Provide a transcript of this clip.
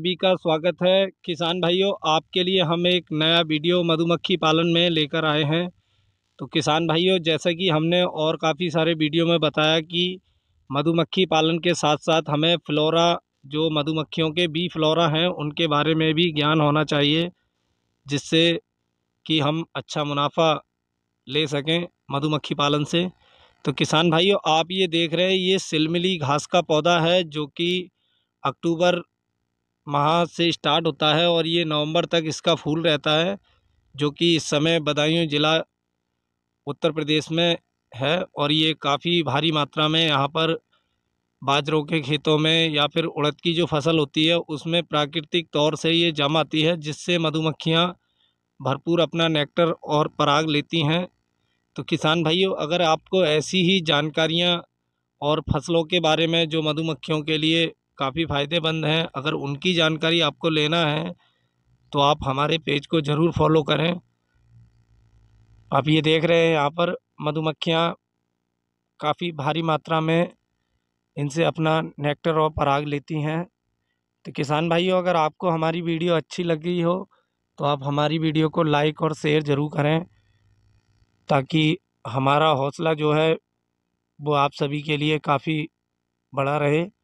सभी का स्वागत है किसान भाइयों आपके लिए हम एक नया वीडियो मधुमक्खी पालन में लेकर आए हैं तो किसान भाइयों जैसा कि हमने और काफ़ी सारे वीडियो में बताया कि मधुमक्खी पालन के साथ साथ हमें फ्लोरा जो मधुमक्खियों के बी फ्लोरा हैं उनके बारे में भी ज्ञान होना चाहिए जिससे कि हम अच्छा मुनाफा ले सकें मधुमक्खी पालन से तो किसान भाइयों आप ये देख रहे हैं ये सिलमिली घास का पौधा है जो कि अक्टूबर माह से स्टार्ट होता है और ये नवंबर तक इसका फूल रहता है जो कि इस समय बदायूं ज़िला उत्तर प्रदेश में है और ये काफ़ी भारी मात्रा में यहाँ पर बाजरों के खेतों में या फिर उड़द की जो फसल होती है उसमें प्राकृतिक तौर से ये जम आती है जिससे मधुमक्खियाँ भरपूर अपना नेक्टर और पराग लेती हैं तो किसान भाइयों अगर आपको ऐसी ही जानकारियाँ और फसलों के बारे में जो मधुमक्खियों के लिए काफ़ी फ़ायदेमंद हैं अगर उनकी जानकारी आपको लेना है तो आप हमारे पेज को ज़रूर फॉलो करें आप ये देख रहे हैं यहाँ पर मधुमक्खियाँ काफ़ी भारी मात्रा में इनसे अपना नेक्टर और पराग लेती हैं तो किसान भाइयों अगर आपको हमारी वीडियो अच्छी लगी हो तो आप हमारी वीडियो को लाइक और शेयर ज़रूर करें ताकि हमारा हौसला जो है वो आप सभी के लिए काफ़ी बड़ा रहे